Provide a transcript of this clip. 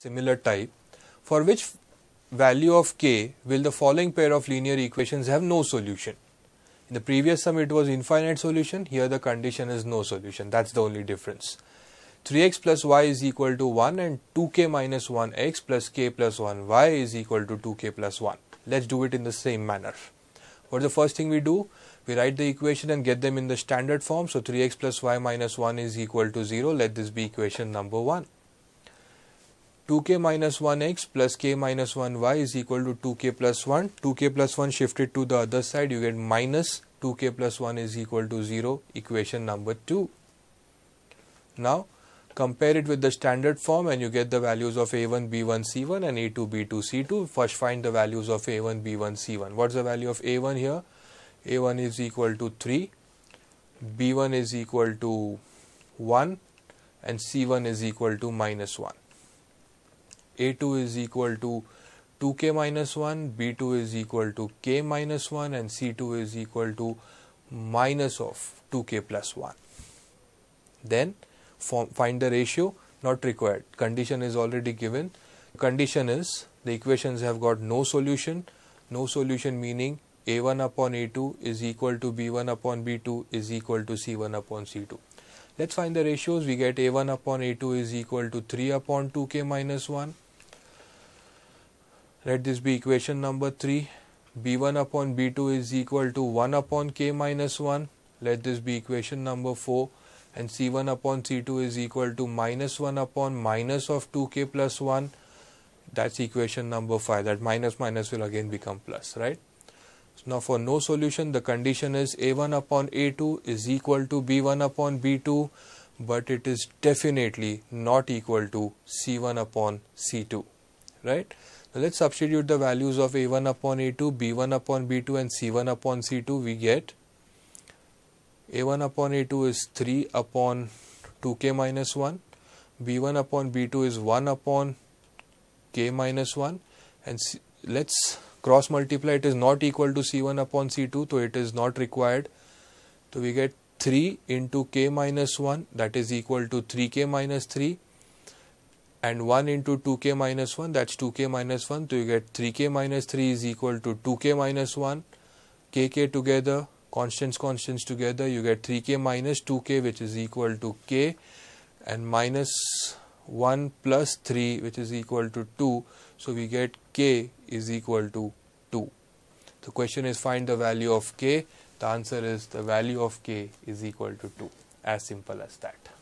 similar type, for which value of k will the following pair of linear equations have no solution. In the previous sum it was infinite solution, here the condition is no solution, that's the only difference. 3x plus y is equal to 1 and 2k minus 1x plus k plus 1y is equal to 2k plus 1. Let's do it in the same manner. What's the first thing we do? We write the equation and get them in the standard form. So 3x plus y minus 1 is equal to 0. Let this be equation number 1. 2k minus 1x plus k minus 1y is equal to 2k plus 1. 2k plus 1 shifted to the other side, you get minus 2k plus 1 is equal to 0, equation number 2. Now, compare it with the standard form and you get the values of a1, b1, c1 and a2, b2, c2. First find the values of a1, b1, c1. What's the value of a1 here? a1 is equal to 3, b1 is equal to 1 and c1 is equal to minus 1 a2 is equal to 2k minus 1, b2 is equal to k minus 1 and c2 is equal to minus of 2k plus 1. Then find the ratio not required condition is already given condition is the equations have got no solution no solution meaning a1 upon a2 is equal to b1 upon b2 is equal to c1 upon c2 let's find the ratios we get a1 upon a2 is equal to 3 upon 2k minus 1 let this be equation number 3 b1 upon b2 is equal to 1 upon k minus 1 let this be equation number 4 and c1 upon c2 is equal to minus 1 upon minus of 2k plus 1 that's equation number 5 that minus minus will again become plus right so now for no solution the condition is a1 upon a2 is equal to b1 upon b2 but it is definitely not equal to c1 upon c2 right. Now, let us substitute the values of a1 upon a2, b1 upon b2 and c1 upon c2 we get a1 upon a2 is 3 upon 2k minus 1, b1 upon b2 is 1 upon k minus 1 and c let's cross multiply it is not equal to c1 upon c2 so it is not required. So, we get 3 into k minus 1 that is equal to 3k minus 3 and 1 into 2k minus 1 that's 2k minus 1 so you get 3k minus 3 is equal to 2k minus 1 kk together constants constants together you get 3k minus 2k which is equal to k and minus 1 plus 3 which is equal to 2 so we get k is equal to 2 the question is find the value of k the answer is the value of k is equal to 2 as simple as that